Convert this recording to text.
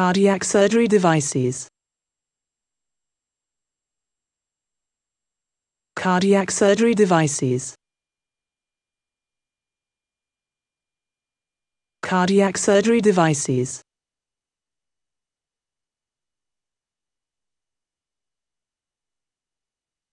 cardiac surgery devices. Cardiac surgery devices. Cardiac surgery devices.